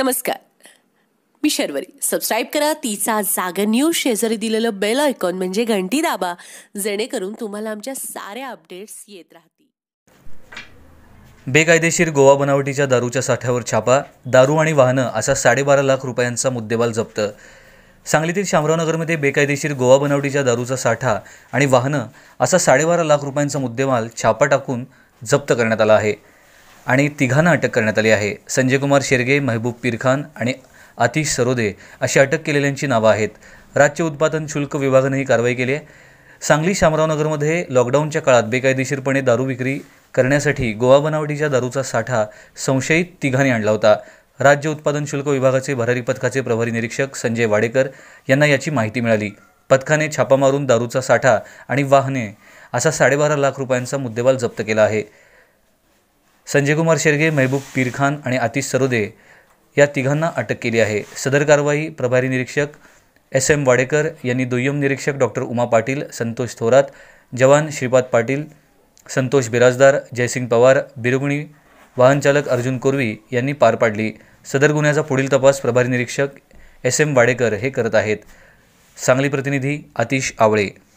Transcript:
नमस्कार मी शर्वरी सबस्क्राईब करा तिचा जागा न्यूज शेजारी दिलेलं बेल आयकॉन म्हणजे घंटी दाबा जेणेकरून तुम्हाला आमच्या साऱ्या अपडेट्स येत राहतील बेकायदेशीर गोवा बनावटीच्या दारूच्या साठ्यावर छापा दारू आणि वाहनं असा साडेबारा लाख रुपयांचा मुद्देमाल जप्त सांगलीतील शामरावनगरमध्ये बेकायदेशीर गोवा बनावटीच्या दारूचा साठा आणि वाहनं असा साडेबारा लाख रुपयांचा मुद्देमाल छापा टाकून जप्त करण्यात आला आहे आणि तिघांना अटक करण्यात आली आहे संजय कुमार शेरगे महबूब पीरखान आणि आतिश सरोदे अशी अटक केलेल्यांची नावं आहेत राज्य उत्पादन शुल्क विभागानं ही कारवाई केली आहे सांगली शामरावनगरमध्ये लॉकडाऊनच्या काळात बेकायदेशीरपणे दारू विक्री करण्यासाठी गोवा बनावटीच्या दारूचा साठा संशयित तिघांनी आणला होता राज्य उत्पादन शुल्क विभागाचे भरारी पथकाचे प्रभारी निरीक्षक संजय वाडेकर यांना याची माहिती मिळाली पथकाने छापा मारून दारूचा साठा आणि वाहने असा साडेबारा लाख रुपयांचा मुद्देमाल जप्त केला आहे संजयकुमार शेरगे मेहबूब पीरखान आणि आतिश सरोदे या तिघांना अटक केली आहे सदर कारवाई प्रभारी निरीक्षक एस एम वाडेकर यांनी दुय्यम निरीक्षक डॉक्टर उमा पाटील संतोष थोरात जवान श्रीपाद पाटील संतोष बिराजदार जयसिंग पवार बिरुगणी वाहनचालक अर्जुन कोरवी यांनी पार पाडली सदर गुन्ह्याचा पुढील तपास प्रभारी निरीक्षक एस एम वाडेकर हे करत आहेत सांगली प्रतिनिधी आतिश आवळे